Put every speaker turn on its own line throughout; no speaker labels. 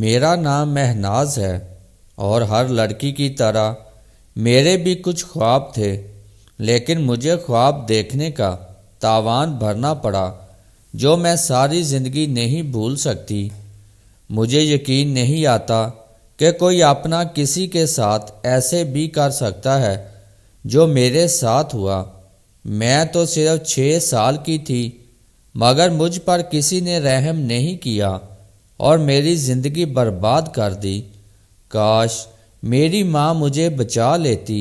मेरा नाम महनाज है और हर लड़की की तरह मेरे भी कुछ ख्वाब थे लेकिन मुझे ख्वाब देखने का तावान भरना पड़ा जो मैं सारी ज़िंदगी नहीं भूल सकती मुझे यकीन नहीं आता कि कोई अपना किसी के साथ ऐसे भी कर सकता है जो मेरे साथ हुआ मैं तो सिर्फ छः साल की थी मगर मुझ पर किसी ने रहम नहीं किया और मेरी ज़िंदगी बर्बाद कर दी काश मेरी माँ मुझे बचा लेती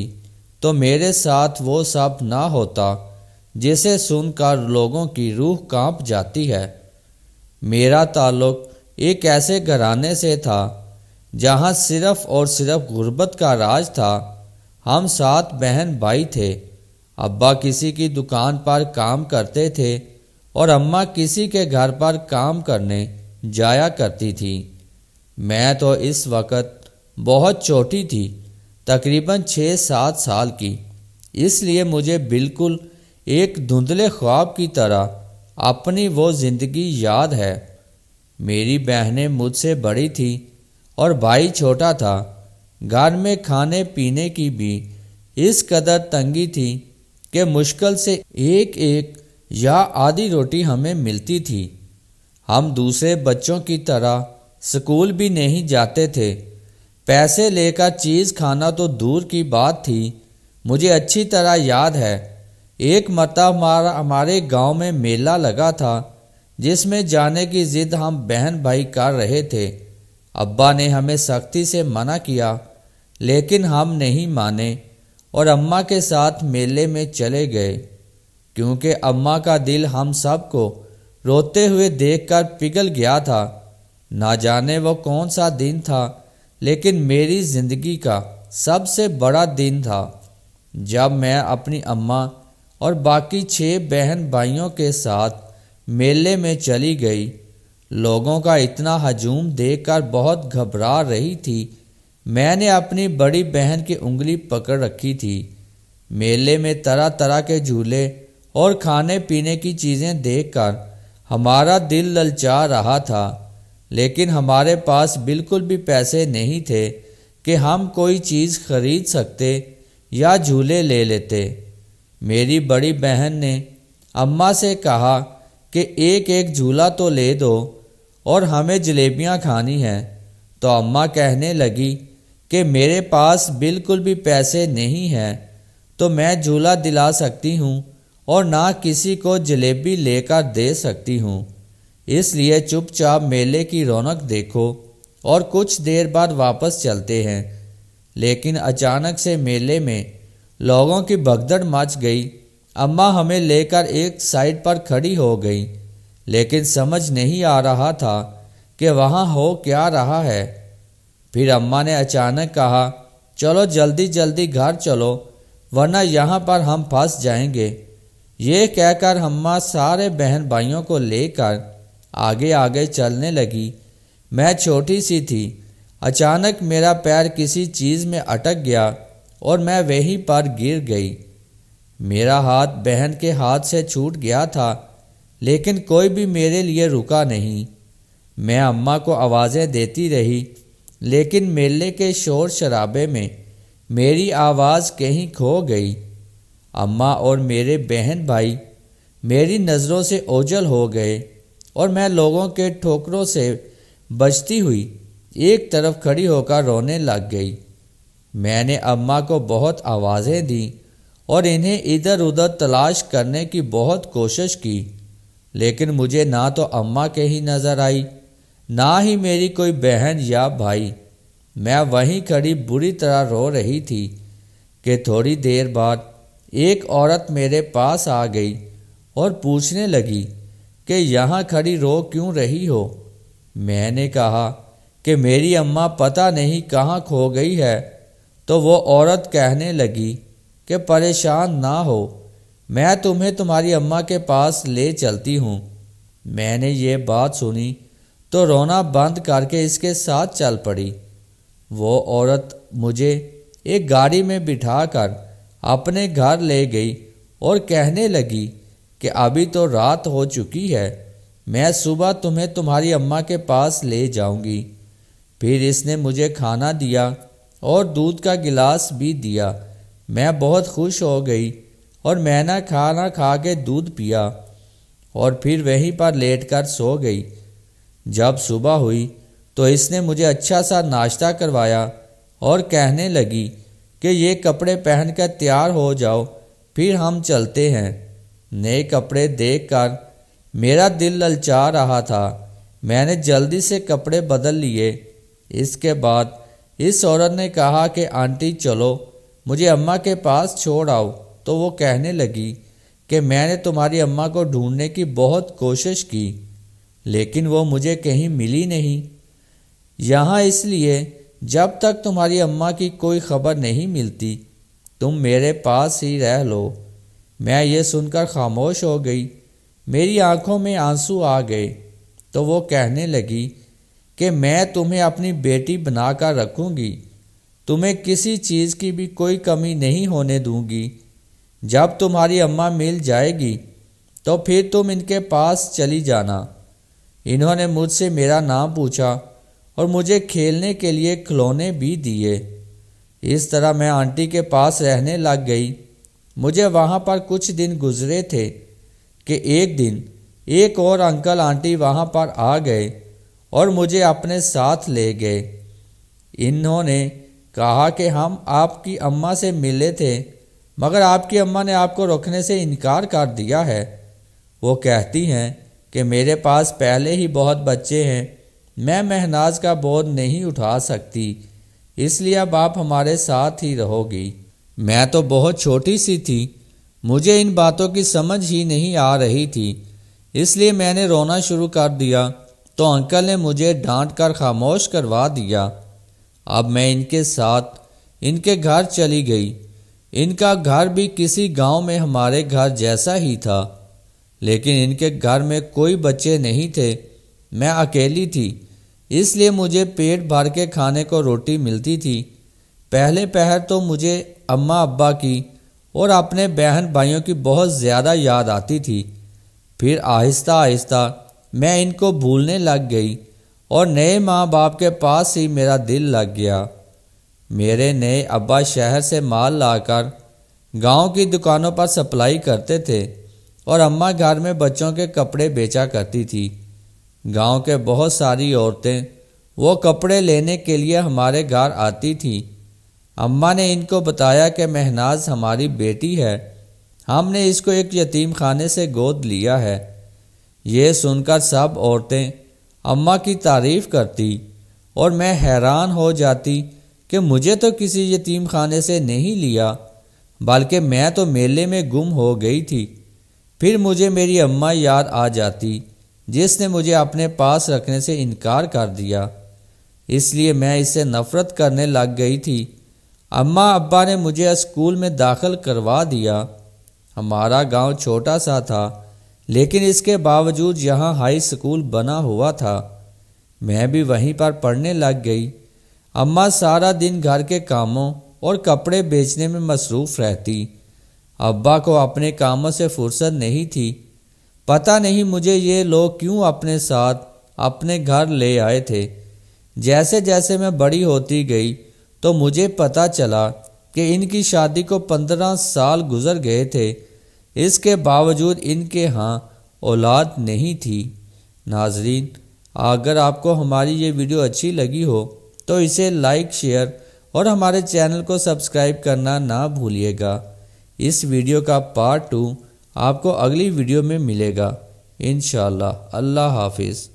तो मेरे साथ वो सब ना होता जिसे सुनकर लोगों की रूह कांप जाती है मेरा ताल्लुक एक ऐसे घराने से था जहाँ सिर्फ और सिर्फ गुर्बत का राज था हम सात बहन भाई थे अब्बा किसी की दुकान पर काम करते थे और अम्मा किसी के घर पर काम करने जाया करती थी मैं तो इस वक्त बहुत छोटी थी तकरीबन छः सात साल की इसलिए मुझे बिल्कुल एक धुंधले ख्वाब की तरह अपनी वो ज़िंदगी याद है मेरी बहनें मुझसे बड़ी थी और भाई छोटा था घर में खाने पीने की भी इस कदर तंगी थी कि मुश्किल से एक एक या आधी रोटी हमें मिलती थी हम दूसरे बच्चों की तरह स्कूल भी नहीं जाते थे पैसे लेकर चीज़ खाना तो दूर की बात थी मुझे अच्छी तरह याद है एक मरतब हमारा हमारे गांव में मेला लगा था जिसमें जाने की ज़िद हम बहन भाई कर रहे थे अब्बा ने हमें सख्ती से मना किया लेकिन हम नहीं माने और अम्मा के साथ मेले में चले गए क्योंकि अम्मा का दिल हम सब को रोते हुए देखकर पिघल गया था ना जाने वो कौन सा दिन था लेकिन मेरी ज़िंदगी का सबसे बड़ा दिन था जब मैं अपनी अम्मा और बाकी छः बहन भाइयों के साथ मेले में चली गई लोगों का इतना हजूम देखकर बहुत घबरा रही थी मैंने अपनी बड़ी बहन की उंगली पकड़ रखी थी मेले में तरह तरह के झूले और खाने पीने की चीज़ें देखकर हमारा दिल ललचा रहा था लेकिन हमारे पास बिल्कुल भी पैसे नहीं थे कि हम कोई चीज़ खरीद सकते या झूले ले लेते मेरी बड़ी बहन ने अम्मा से कहा कि एक एक झूला तो ले दो और हमें जलेबियाँ खानी हैं तो अम्मा कहने लगी कि मेरे पास बिल्कुल भी पैसे नहीं हैं तो मैं झूला दिला सकती हूँ और ना किसी को जलेबी लेकर दे सकती हूँ इसलिए चुपचाप मेले की रौनक देखो और कुछ देर बाद वापस चलते हैं लेकिन अचानक से मेले में लोगों की भगदड़ मच गई अम्मा हमें लेकर एक साइड पर खड़ी हो गई लेकिन समझ नहीं आ रहा था कि वहाँ हो क्या रहा है फिर अम्मा ने अचानक कहा चलो जल्दी जल्दी घर चलो वरना यहाँ पर हम फंस जाएंगे ये कहकर हम्मा सारे बहन भाइयों को लेकर आगे आगे चलने लगी मैं छोटी सी थी अचानक मेरा पैर किसी चीज़ में अटक गया और मैं वहीं पर गिर गई मेरा हाथ बहन के हाथ से छूट गया था लेकिन कोई भी मेरे लिए रुका नहीं मैं अम्मा को आवाज़ें देती रही लेकिन मेले के शोर शराबे में मेरी आवाज़ कहीं खो गई अम्मा और मेरे बहन भाई मेरी नज़रों से ओझल हो गए और मैं लोगों के ठोकरों से बचती हुई एक तरफ खड़ी होकर रोने लग गई मैंने अम्मा को बहुत आवाज़ें दी और इन्हें इधर उधर तलाश करने की बहुत कोशिश की लेकिन मुझे ना तो अम्मा के ही नज़र आई ना ही मेरी कोई बहन या भाई मैं वहीं खड़ी बुरी तरह रो रही थी कि थोड़ी देर बाद एक औरत मेरे पास आ गई और पूछने लगी कि यहाँ खड़ी रो क्यों रही हो मैंने कहा कि मेरी अम्मा पता नहीं कहाँ खो गई है तो वो औरत कहने लगी कि परेशान ना हो मैं तुम्हें तुम्हारी अम्मा के पास ले चलती हूँ मैंने ये बात सुनी तो रोना बंद करके इसके साथ चल पड़ी वो औरत मुझे एक गाड़ी में बिठाकर कर अपने घर ले गई और कहने लगी कि अभी तो रात हो चुकी है मैं सुबह तुम्हें तुम्हारी अम्मा के पास ले जाऊंगी फिर इसने मुझे खाना दिया और दूध का गिलास भी दिया मैं बहुत खुश हो गई और मैंने खाना खा के दूध पिया और फिर वहीं पर लेट कर सो गई जब सुबह हुई तो इसने मुझे अच्छा सा नाश्ता करवाया और कहने लगी कि ये कपड़े पहनकर तैयार हो जाओ फिर हम चलते हैं नए कपड़े देखकर मेरा दिल ललचा रहा था मैंने जल्दी से कपड़े बदल लिए इसके बाद इस औरत ने कहा कि आंटी चलो मुझे अम्मा के पास छोड़ आओ तो वो कहने लगी कि मैंने तुम्हारी अम्मा को ढूंढने की बहुत कोशिश की लेकिन वो मुझे कहीं मिली नहीं यहाँ इसलिए जब तक तुम्हारी अम्मा की कोई खबर नहीं मिलती तुम मेरे पास ही रह लो मैं ये सुनकर खामोश हो गई मेरी आंखों में आंसू आ गए तो वो कहने लगी कि मैं तुम्हें अपनी बेटी बनाकर रखूंगी तुम्हें किसी चीज़ की भी कोई कमी नहीं होने दूंगी जब तुम्हारी अम्मा मिल जाएगी तो फिर तुम इनके पास चली जाना इन्होंने मुझसे मेरा नाम पूछा और मुझे खेलने के लिए खिलौने भी दिए इस तरह मैं आंटी के पास रहने लग गई मुझे वहाँ पर कुछ दिन गुजरे थे कि एक दिन एक और अंकल आंटी वहाँ पर आ गए और मुझे अपने साथ ले गए इन्होंने कहा कि हम आपकी अम्मा से मिले थे मगर आपकी अम्मा ने आपको रोकने से इनकार कर दिया है वो कहती हैं कि मेरे पास पहले ही बहुत बच्चे हैं मैं महनाज का बोध नहीं उठा सकती इसलिए अब आप हमारे साथ ही रहोगी मैं तो बहुत छोटी सी थी मुझे इन बातों की समझ ही नहीं आ रही थी इसलिए मैंने रोना शुरू कर दिया तो अंकल ने मुझे डांट कर खामोश करवा दिया अब मैं इनके साथ इनके घर चली गई इनका घर भी किसी गांव में हमारे घर जैसा ही था लेकिन इनके घर में कोई बच्चे नहीं थे मैं अकेली थी इसलिए मुझे पेट भर के खाने को रोटी मिलती थी पहले पहर तो मुझे अम्मा अब्बा की और अपने बहन भाइयों की बहुत ज़्यादा याद आती थी फिर आहिस्ता आहिस्ता मैं इनको भूलने लग गई और नए माँ बाप के पास ही मेरा दिल लग गया मेरे नए अब्बा शहर से माल लाकर गांव की दुकानों पर सप्लाई करते थे और अम्मा घर में बच्चों के कपड़े बेचा करती थी गांव के बहुत सारी औरतें वो कपड़े लेने के लिए हमारे घर आती थीं अम्मा ने इनको बताया कि महनाज हमारी बेटी है हमने इसको एक यतीम खाने से गोद लिया है ये सुनकर सब औरतें अम्मा की तारीफ़ करती और मैं हैरान हो जाती कि मुझे तो किसी यतीम खाने से नहीं लिया बल्कि मैं तो मेले में गुम हो गई थी फिर मुझे मेरी अम्मा याद आ जाती जिसने मुझे अपने पास रखने से इनकार कर दिया इसलिए मैं इसे नफ़रत करने लग गई थी अम्मा अब्बा ने मुझे स्कूल में दाखिल करवा दिया हमारा गांव छोटा सा था लेकिन इसके बावजूद यहाँ हाई स्कूल बना हुआ था मैं भी वहीं पर पढ़ने लग गई अम्मा सारा दिन घर के कामों और कपड़े बेचने में मसरूफ़ रहती अब्बा को अपने कामों से फुर्सत नहीं थी पता नहीं मुझे ये लोग क्यों अपने साथ अपने घर ले आए थे जैसे जैसे मैं बड़ी होती गई तो मुझे पता चला कि इनकी शादी को पंद्रह साल गुजर गए थे इसके बावजूद इनके यहाँ औलाद नहीं थी नाजरीन अगर आपको हमारी ये वीडियो अच्छी लगी हो तो इसे लाइक शेयर और हमारे चैनल को सब्सक्राइब करना ना भूलिएगा इस वीडियो का पार्ट टू आपको अगली वीडियो में मिलेगा इन अल्लाह हाफिज़